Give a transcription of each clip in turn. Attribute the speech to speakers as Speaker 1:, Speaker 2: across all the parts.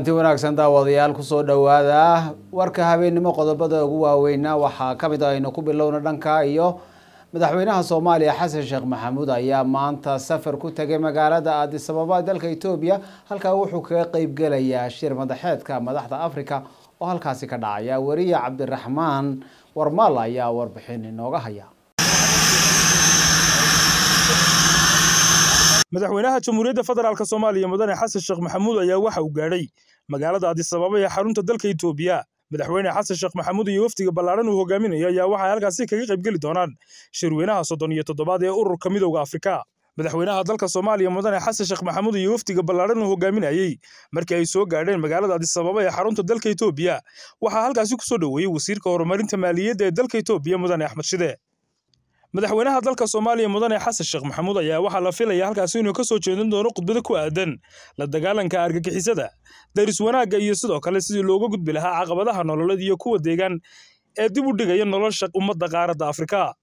Speaker 1: kulanti wanaagsan daawadayaal kusoo dhowaada warka habeennimo qodobada ugu waaweynna waxaa ka mid ah aynu ku bilowna dhanka iyo madaxweynaha soomaaliya xasan sheekh maxamuud ayaa maanta safar ku tegay magaalada addis ababa dalka etoobiya halkaa wuxuu kaga qeybgelayaa shir madaxeedka madaxda afrika oo halkaasi ka dhacaya weriye cabdiraxmaan warmaal ayaa warbixin inooga haya
Speaker 2: madaxweynaha jamhuuriyadda federaalk soomaaliya mudane xasan sheekh maxamuud ayaa waxa uu gaadhay magaalada adisababa ee xarunta dalka itoobiya madaxweyne xasan sheekh maxamuud iyo wafdiga ballaaran uu hogaaminayo ayaa waxay halkaasi kaga qaybgeli doonaan shirweynaha soddon iyo toddobaad ee ururka midowda afrika madaxweynaha dalka soomaaliya mudane xasan sheekh maxamuud iyo wafdiga ballaaran uu hogaaminayey markii ay soo gaadheen magaalada adisababa ee xarunta dalka itoobiya waxaa halkaasi ku soo dhoweeyey wasiirka horumarinta maaliyadda ee dalka itoobiya mudane axmed shide madaxweynaha dalka soomaaliya mudane xasan sheekh maxamuud ayaa waxaa la filaya halkaasi inuu ka soo jeedin doono khudbada ku aadan la dagaalanka argagixisada daris wanaagga iyo sidoo kale sidii looga gudbi lahaa caqabadaha nololeed iyo kuwa deegaan ee dib u dhigaya nolosha ummadda qaaradda afrika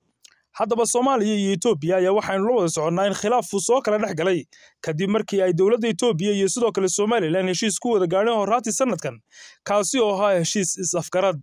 Speaker 2: haddaba soomaaliya iyo etoobiya ayaa waxaynu la wada soconnaa in khilaaf uu soo kala dhex galay kadib markii ay dowladda etoobiya iyo sidoo kale somalilan heshiis ku wada gaadheen horaatii sannadkan kaasi oo ahaa heshiis is-afgarad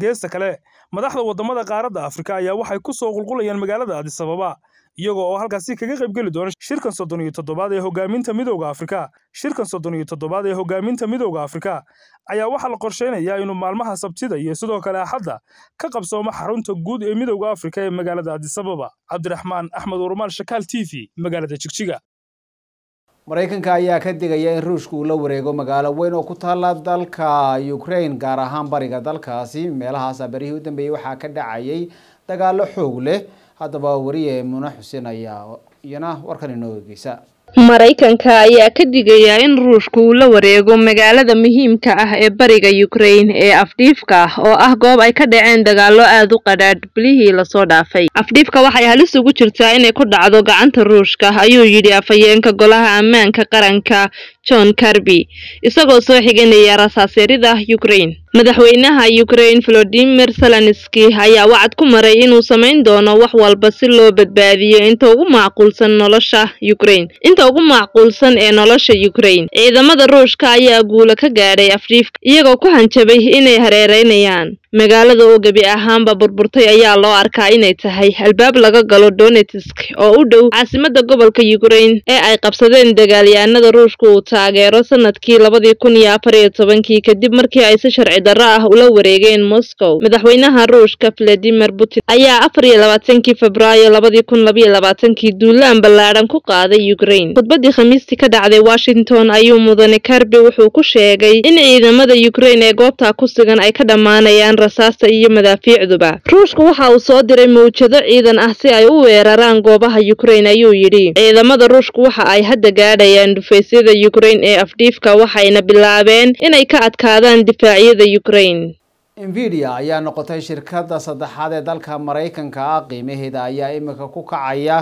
Speaker 2: geesta kale madaxda wadamada qaaradda afrika ayaa waxay ku soo qulqulayaan magaalada adisababa iyaga oo halkaasi kaga qaybgeli doona shirkan soddon iyo toddobaad ee hogaaminta midooda afrika shirkan soddon iyo toddobaad ee hogaaminta midowda afrika ayaa waxaa la qorsheynayaa inuu maalmaha sabtida iyo sidoo kale axadda ka qabsoomo xarunta guud ee midooda afrika ee magaalada adisababa cabdiraxmaan axmed urmaan shakaal t v magaalada jigjiga maraykanka
Speaker 1: ayaa ka digaya in ruushka uu la wareego magaalo weyn oo ku taala dalka ukraine gaar ahaan bariga dalkaasi meelahaasa barihii u dambeeyey waxaa ka dhacayay dagaalo xoog leh haddaba wariye muna xuseen ayaa iyana warkan inoo egeysa
Speaker 3: Maraykanka ayaa ka digaya in Ruushku uu la wareego magaalada muhiimka ah ee bariga ukrain ee afdhiifka ah, oo ah goob ay ka dhaceen dagaallo aad u qadhaadh bilihii lasoo dhaafay. afdhiifka waxay halis ugu jirtaa inay ku dhacdo gacanta Ruushka, ayuu yidhi afhayeenka Golaha Ammaanka Qaranka john karby isagoo soo xiganaya rasaasyarida ukrain madaxweynaha ukrain volodimir selenski ayaa wacad ku maray inuu samayn doono wax walba si loo badbaadiyo inta ugu macquulsan nolosha ukrain inta ugu macquulsan ee nolosha ukrain ciidamada ruushka ayaa guulo ka gaadhay afriifka iyagoo ku hanjabay inay hareereynayaan magaalada oo gebi ahaanba burburtay ayaa loo arkaa inay tahay albaab laga galo donetsk oo u dhow caasimadda gobolka ukrain ee ay qabsadeen dagaalyaanada ruushka uu taageero sannadkii labadii kun iyo afar iyo tobankii kadib markii ay si sharci darro ah ula wareegeen moscow madaxweynaha ruushka valadimir putin ayaa afar iyo labaatankii febraayo labadii kun labaiyo labaatankii duulaan ballaadhan ku qaaday ukrain khudbaddii khamiistii ka dhacday washington ayuu mudane karbi wuxuu ku sheegay in ciidamada yukrain ee goobtaa ku sugan ay ka dhammaanayaan rasaasta iyo madaafiicduba ruushku waxa uu soo diray mawjado ciidan ah si ay u weeraraan goobaha ukrain ayuu yidhi ciidamada ruushku waxa ay hadda gaadhayaan dhufaysyada yukrain ee afdhiifka waxayna bilaabeen inay ka adkaadaan difaacyada yukrain
Speaker 1: envidia ayaa noqotay shirkadda saddexaad ee dalka maraykanka ah qiimaheeda ayaa iminka ku kacaya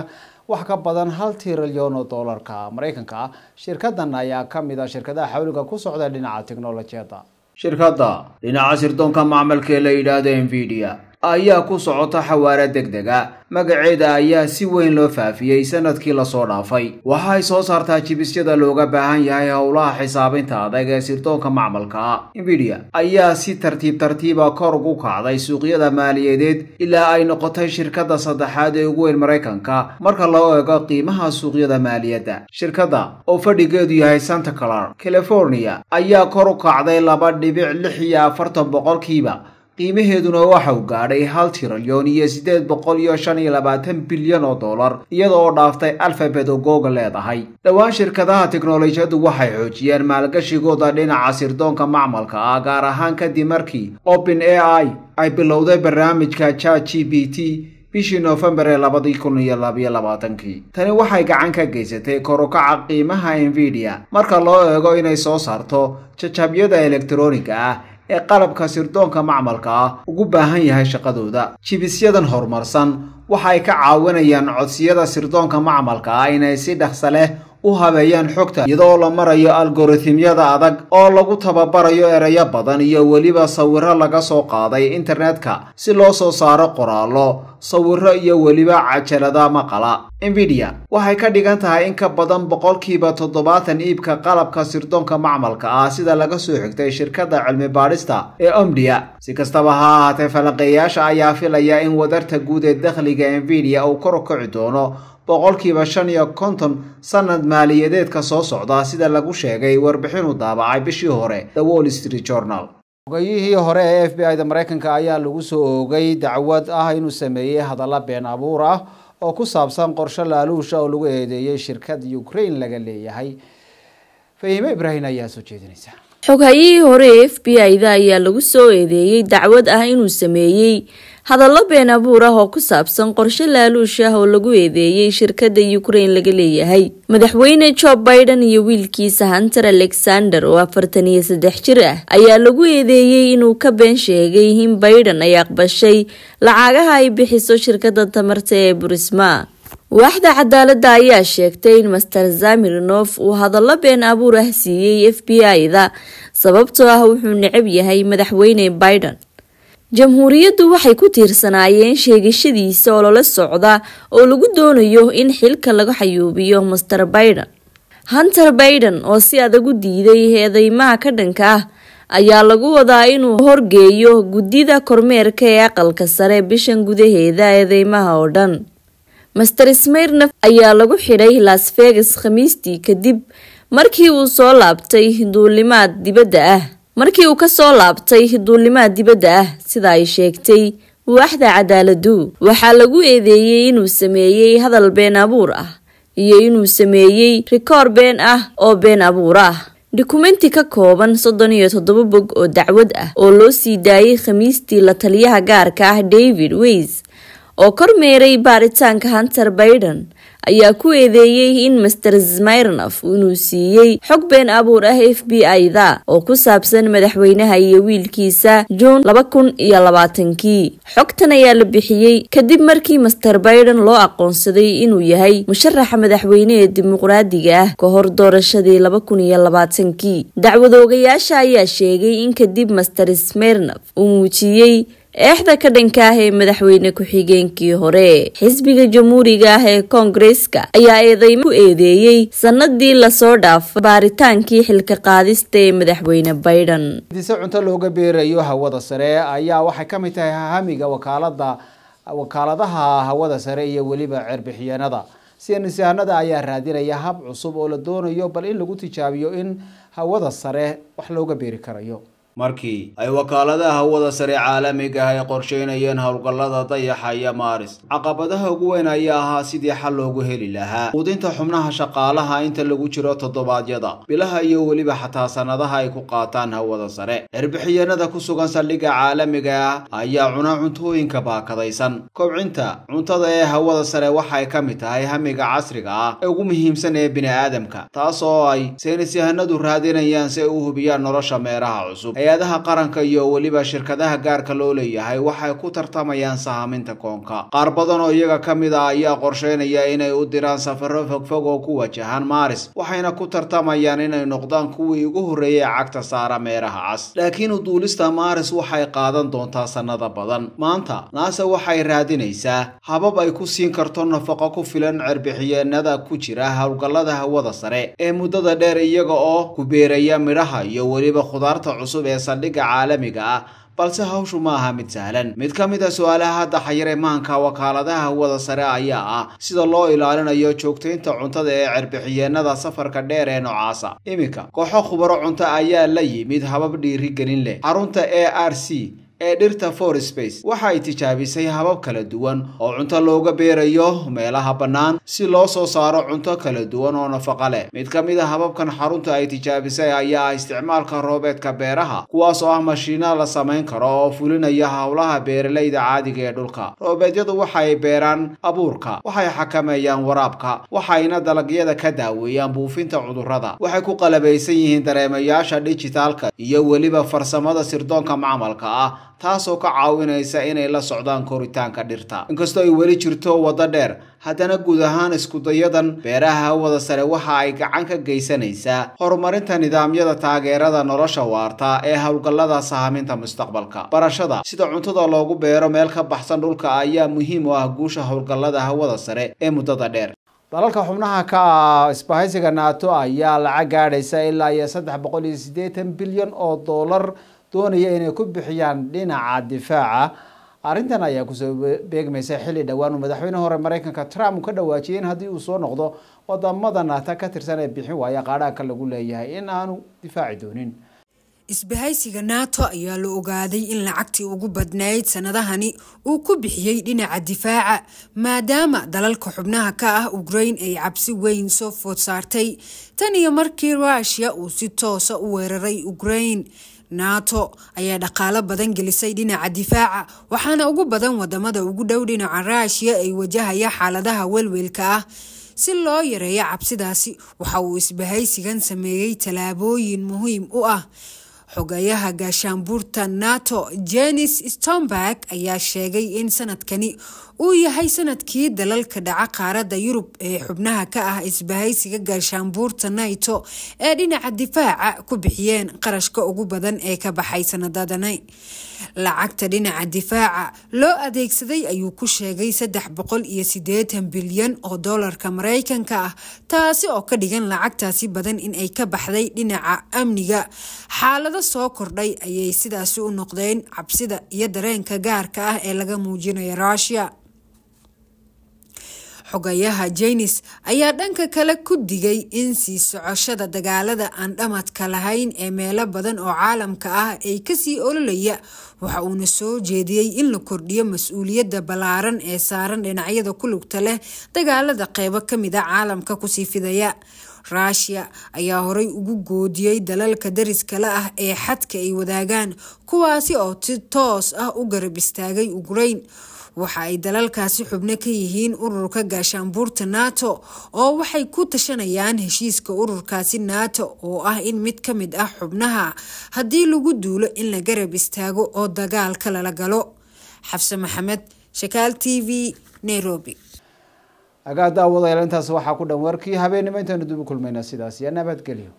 Speaker 1: wax ka badan hal tirilyoon oo doolarka maraykanka ah shirkadan ayaa kamid a shirkadaha xawliga ku socda dhinaca tiknolojiyada shirkadda dhinaca sirdoonka macmalkee la yidhaahdo nvidia ayaa ku socota xawaare deg dega magaceeda ayaa si weyn loo faafiyey sanadkii lasoo dhaafay waxaay soo saartaa jibisyada looga baahan yahay howlaha xisaabinta adag ee sirdoonka macmalka nvidia ayaa si tartiib tartiiba ah kor ugu kacday suuqyada maaliyadeed ilaa ay noqotay shirkadda saddexaad ee ugu weyn maraykanka marka loo eego qiimaha suuqyada maaliyadda shirkadda oo fadhigeedu yahay santa clar california ayaa kor u kacday laba dhibic lix iyo afartan boqolkiiba qiimaheeduna waxau gaadhay hal tirilyon iyo siddeed boqol iyo shan iyo labaatan bilyan oo dollar iyada oo dhaaftay alfabet oo googa leedahay dhowaan shirkadaha teknolojiyaddu waxay xoojiyeen maalgashigooda dhinaca sirdoonka macmalka ah gaar ahaan kadib markii open a i ay bilowday barnaamijka jat g b t bishii noofembar ee labadii kun iyo labayo labaatankii tani waxay gacan ka geysatay korukaca qiimaha envidia marka loo eego inay soo saarto jajabyada elektroniga ah ee qalabka sirdoonka macmalka ah ugu baahan yahay shaqadooda jibisyadan horumarsan waxa ay ka caawinayaan codsiyada sirdoonka macmalka ah inay si dhaqsa leh u habeeyaan xogta iyadoo la marayo algoritmyada adag oo lagu tababarayo erayo badan iyo weliba sawiro laga soo qaaday internetka si loo soo saaro qoraallo sawiro iyo weliba cajalada maqala envidia waxay ka dhigan tahay in ka badan boqolkiiba toddobaatan iibka qalabka sirdoonka macmalka ah sida laga soo xigtay shirkadda cilmi baadhista ee omdia si kastaba ha ahaatee falanqeeyaasha ayaa filaya in wadarta guud ee dakhliga envidia uu kor u kaci doono boqolkiiba shan iyo konton sannad maaliyadeedka soo socdaa sida lagu sheegay warbixinu daabacay bishii hore the wall street journal ogayihii hore ee f b i da maraykanka ayaa lagu soo oogay dacwad ah inuu sameeyey hadalla been abuur ah oo ku saabsan qorsho laaluusha oo lagu eedeeyey shirkad ukrain laga leeyahay fahiime ibraahim ayaa soo jeedinaysaa
Speaker 4: xoghayihii hore ee f b i-da ayaa lagu soo eedeeyey dacwad ah inuu sameeyey hadallo been abuur ah oo ku saabsan qorshe laaluush ah oo lagu eedeeyey shirkadda ukrain laga leeyahay madaxweyne jo biden iyo wiilkiisa hunter alexander oo afartan iyo saddex jir ah ayaa lagu eedeeyey inuu ka been sheegay in biden ay aqbashay lacagaha ay bixiso shirkadda tamarta ee burisma waaxda cadaaladda ayaa sheegtay in master zamirnof uu hadallo been abuur ah siiyey f b i-da sababtoo ah wuxuu necab yahay madaxweyne biden jamhuuriyaddu waxay ku tiirsanaayeen sheegashadiisa oo lala socda oo lagu doonayo in xilka laga xayuubiyo master biden hunter biden oo si adag u diiday eedeymaha ka dhanka ah ayaa lagu wadaa inuu horgeeyo guddida kormeerka ee aqalka sare bishan gudaheeda eedeymaha oo dhan master smirnaf ayaa lagu xidhay las vegas khamiistii kadib markii uu soo laabtay duulimaad dibadda ah markii uu ka soo laabtay duulimaad dibadda ah sida ay sheegtay waaxda cadaaladu waxaa lagu eedeeyey inuu sameeyey hadal been abuur ah iyo inuu sameeyey rikoor been ah oo been abuur ah dukumenti ka kooban soddon iyo toddoba bog oo dacwad ah oo loo sii daayay khamiistii la taliyaha gaarka ah david weys oo kormeeray baaritaanka hunter baiden ayaa ku eedeeyey in master smirnof inuu siiyey xog been abuur ah f b i da oo ku saabsan madaxweynaha iyo wiilkiisa juun laba kun iyo labaatankii xogtan ayaa la bixiyey kadib markii master baiden loo aqoonsaday inuu yahay musharaxa madaxweyne ee dimuqraadiga ah ka hor doorashadii laba kun iyo labaatankii dacwadoogayaasha ayaa sheegay in kadib master smirnof uu muujiyey eexda ka dhankaah ee madaxweyne ku-xigeenkii hore xisbiga jamhuuriga ah ee koongareska ayaa eedeymo ku eedeeyey sanadii lasoo dhaafay baaritaankii xilka qaadista ee madaxweyne baidan
Speaker 1: si cunto looga beerayo hawada sare ayaa waxay ka mid tahay hahamiga wakaalada wakaaladaha hawada sare iyo weliba ceerbixiyaanada sianisahanada ayaa raadinaya hab cusub oo la doonayo bal in lagu tijaabiyo in hawada sare wax looga beeri karayo markii ay wakaaladaha hawada sare caalamiga ah ay qorshaynayeen howlgallada dayaxa iyo maaris caqabadaha ugu weyn ayaa ahaa sidii xal loogu heli lahaa quudinta xubnaha shaqaalaha inta lagu jiro toddobaadyada bilaha iyo weliba xataa sannadaha ay ku qaataan hawada sare cirbixiyeennada ku sugan saldhigga caalamiga ah ayaa cuna cuntooyinka baakadaysan kobcinta cuntada ee hawada sare waxay ka mid tahay hamiga casriga ah ee ugu muhiimsan ee bini'aadamka taas oo ay saynis raadinayaan si ay u hubiyaan nolosha meeraha cusub hay-adaha qaranka iyo weliba shirkadaha gaarka loo leeyahay waxay ku tartamayaan sahaminta koonka qaar badan oo iyaga ka mid ah ayaa qorsheynaya inay u diraan safaro fogfog oo ku wajahaan maaris waxayna ku tartamayaan inay noqdaan kuwii ugu horreeyay cagta saara meeraha cas laakiin uduulista maaris waxay qaadan doontaa sannada badan maanta naasa waxay raadinaysaa habab ay ku siin karto nafaqo ku filan cerbixiyeennada ku jira howlgallada hawada sare ee muddada dheer iyaga oo ku beeraya midhaha iyo weliba khudaarta cusub ee saldhigga caalamiga ah balse hawshu ma aha mid sahlan mid ka mid a ah su-aalaha hadda xayir ee wakaaladaha hawada sare ayaa ah sida loo ilaalinayo joogtaynta cuntada ee cerbixiyeennada safarka dheer ee nocaasa iminka kooxo khubaro cunto ayaa la yimid habab dhiirigelin leh xarunta a r c ee dhirta forespace waxa ay tijaabisay habab kala duwan oo cunto looga beerayo meelaha bannaan si loo soo saaro cunto kala duwan oo nafaqa leh mid ka mid a ah hababkan xarunta ay tijaabisay ayaa ah isticmaalka roobeedka beeraha kuwaas oo ah mashiina la samayn karo oo fulinaya howlaha beeralayda caadiga ee dhulka roobeedyadu waxay beeraan abuurka waxay xakameeyaan waraabka waxayna dalagyada ka daaweeyaan buufinta cudurrada waxay ku qalabaysan yihiin dareemayaasha dhijitaalka iyo weliba farsamada sirdoonka macmalka ah taasoo ka caawinaysa inay la socdaan koritaanka dhirta inkastoo ay weli jirto waddo dheer haddana guud ahaan iskudayadan beeraha hawada sare waxa ay gacan ka geysanaysaa horumarinta nidaamyada taageerada nolosha waarta ee howlgallada sahaminta mustaqbalka barashada sida cuntada loogu beero meel ka baxsan dhulka ayaa muhiim u ah guusha howlgallada hawada sare ee muddada dheer dalalka xubnaha ka ah isbahaysiga naato ayaa lacag gaadhaysa ilaa iyo saddex boqol iyo siddeetan bilyan oo doolar doonaya inay ku bixiyaan dhinaca difaaca arrintan ayaa kusoo beegmaysa xilli dhowaan uu madaxweyne hore maraykanka trump ka dhawaajiyey in haddii uu soo noqdo wadamadan naata ka tirsan ee bixin waaya qaadhaanka lagu leeyahay in aanu difaaci doonin
Speaker 5: isbahaysiga nato ayaa la ogaaday in lacagtii ugu badnayd sannadahani uu ku bixiyey dhinaca difaaca maadaama dalalka xubnaha ka ah ukrain ay cabsi weyn soo food saartay tan iyo markii ruushiya uu si toosa u weeraray ukrain naato ayaa dhaqaalo badan gelisay dhinaca difaaca waxaana ugu badan wadamada ugu dhow dhinaca raashiya ay wajahaya xaaladaha welwelka ah si loo yareeyo cabsidaasi waxa uu isbahaysigan sameeyey tallaabooyin muhiim u ah xogayaha gaashaanbuurta nato jenis stomberg ayaa sheegay in sanadkani uu yahay sanadkii dalalka dhaca qaaradda yurub ee xubnaha ka ah isbahaysiga gaashaanbuurta nato ee dhinaca difaaca ku bixiyeen qarashka ugu badan ee ka baxay sanadadani lacagta dhinaca difaaca loo adeegsaday ayuu ku sheegay saddex boqol iyo sideetan bilyan oo doolarka maraykanka ah taasi oo ka dhigan lacagtaasi badan in ay ka baxday dhinaca amniga xaalado soo kordhay ayay sidaasi u noqdeen cabsida iyo dareenka gaarka ah ee laga muujinayo rushia xogayaha jeynis ayaa dhanka kale ku digay in sii socoshada dagaalada aan dhamadka lahayn ee meelo badan oo caalamka ah ay kasii ololaya waxa uuna soo jeediyey in la kordhiyo mas-uuliyadda ballaaran ee saaran dhinacyada ku lugta leh dagaalada qeybo ka mid a ah caalamka kusii fidaya ruushiya ayaa horay ugu goodiyey dalalka dariskala ah ee xadka ay wadaagaan kuwaasi oo si toos ah u garab istaagay ukrein waxa ay dalalkaasi xubno ka yihiin ururka gaashaanbuurta nato oo waxay ku tashanayaan heshiiska ururkaasi nato oo ah in mid ka mid ah xubnaha haddii lagu duulo in la garab istaago oo dagaalka lala galo xabse maxamed shakaal t v nairobi
Speaker 1: agaad daawadayla intaas waxaa ku dhan warkii habeennimo intaynu dib u kulmaynaa sidaas yaa nabadgelyo